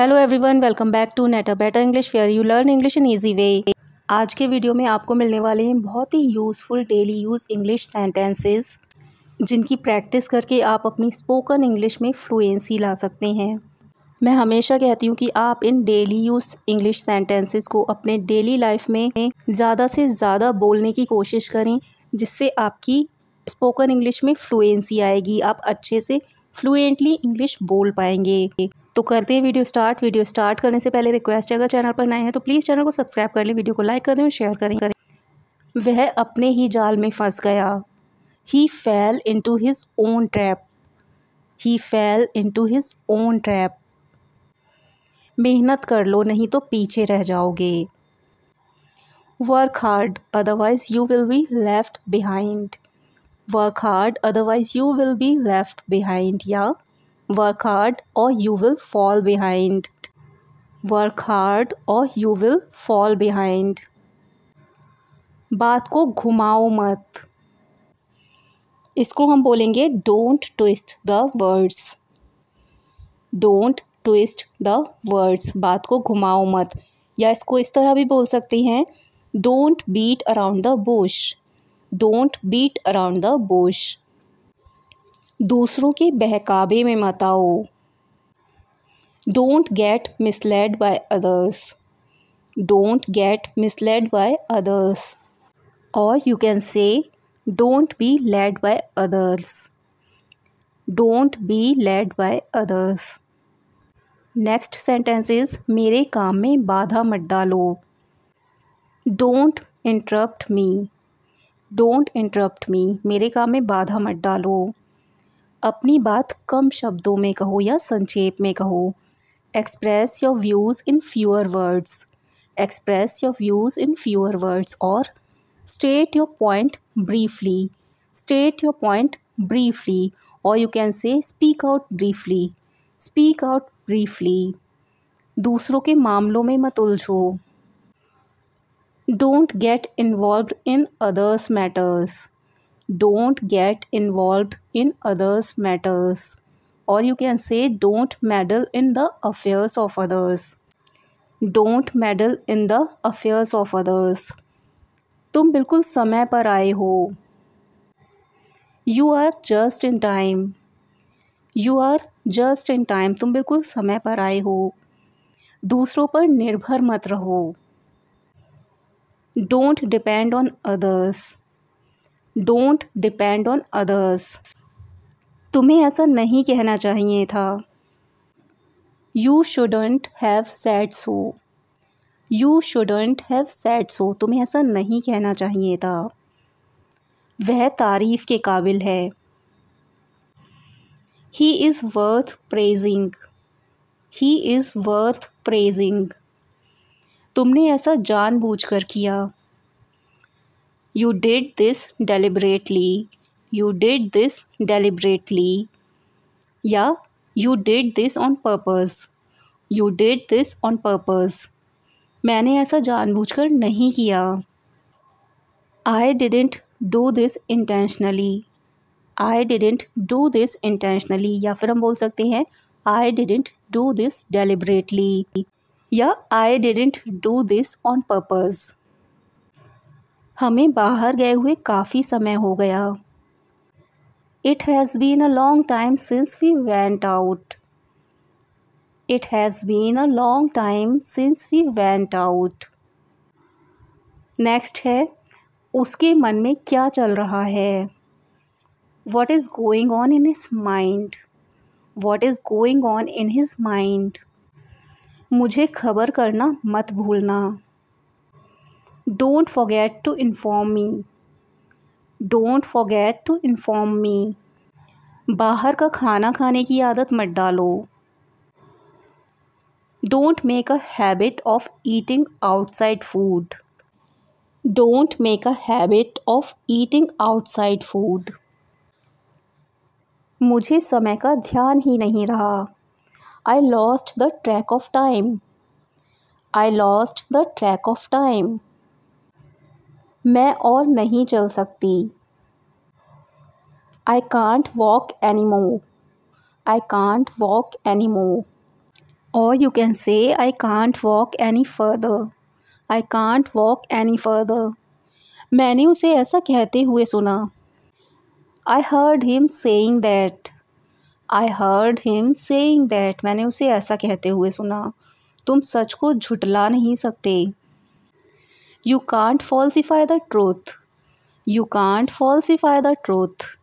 Hello everyone welcome back to net a better English fair you learn English in easy way आज के video में आपको मिलने वाले हैं बहुत ही useful daily use English sentences जिनकी प्रैक्टिस करके आप अपनी स्पोकन इंग्लिश में फ्लुएंसी ला सकते हैं मैं हमेशा कहती हूँ कि आप इन डेली यूज़ इंग्लिश सेंटेंसेस को अपने डेली लाइफ में ज़्यादा से ज़्यादा बोलने की कोशिश करें जिससे आपकी स्पोकन इंग्लिश में फ्लुएंसी आएगी आप अच्छे से फ्लुएंटली इंग्लिश बोल पाएंगे तो करते हैं वीडियो स्टार्ट वीडियो स्टार्ट करने से पहले रिक्वेस्ट है अगर चैनल पर नए हैं तो प्लीज़ चैनल को सब्सक्राइब कर लें वीडियो को लाइक कर दें और शेयर करें करें वह अपने ही जाल में फंस गया he fell to his own trap he fell to his own trap मेहनत कर लो नहीं तो पीछे रह जाओगे work hard otherwise you will be left behind work hard otherwise you will be left behind या work hard or you will fall behind work hard or you will fall behind बात को घुमाओ मत इसको हम बोलेंगे don't twist the words don't twist the words बात को घुमाओ मत या इसको इस तरह भी बोल सकते हैं don't beat around the bush don't beat around the bush दूसरों के बहकावे में मत आओ don't get misled by others don't get misled by others और you can say don't be led by others don't be led by others next sentence is मेरे काम में बाधा मत डालो don't interrupt me don't interrupt me मेरे काम में बाधा मत डालो अपनी बात कम शब्दों में कहो या संक्षेप में कहो express your views in fewer words express your views in fewer words और state your point briefly state your point briefly और you can say speak out briefly speak out briefly दूसरों के मामलों में मत उलझो don't get involve in others matters don't get involve in others matters और you can say don't meddle in the affairs of others don't meddle in the affairs of others तुम बिल्कुल समय पर आए हो you are just in time you are just in time तुम बिल्कुल समय पर आए हो दूसरों पर निर्भर मत रहो don't depend on others don't depend on others तुम्हें ऐसा नहीं कहना चाहिए था you shouldn't have said so you shouldn't have said so तुम्हें ऐसा नहीं कहना चाहिए था वह तारीफ़ के काबिल है he is worth praising he is worth praising तुमने ऐसा जानबूझकर किया you did this deliberately you did this deliberately या you did this on purpose you did this on purpose मैंने ऐसा जानबूझकर नहीं किया I didn't do this intentionally I didn't do this intentionally या फिर हम बोल सकते हैं I didn't do this deliberately या I didn't do this on purpose हमें बाहर गए हुए काफ़ी समय हो गया it has been a long time since we went out it has been a long time since we went out next है उसके मन में क्या चल रहा है what is going on in his mind what is going on in his mind मुझे खबर करना मत भूलना don't forget to inform me don't forget to inform me बाहर का खाना खाने की आदत मत डालो don't make a habit of eating outside food don't make a habit of eating outside food मुझे समय का ध्यान ही नहीं रहा I lost the track of time I lost the track of time मैं और नहीं चल सकती आई कांट वॉक एनी मो आई कांट वॉक एनी मो और you can say I can't walk any further I can't walk any further मैंने उसे ऐसा कहते हुए सुना I heard him saying that I heard him saying that मैंने उसे ऐसा कहते हुए सुना तुम सच को झुटला नहीं सकते You can't falsify the truth. You can't falsify the truth.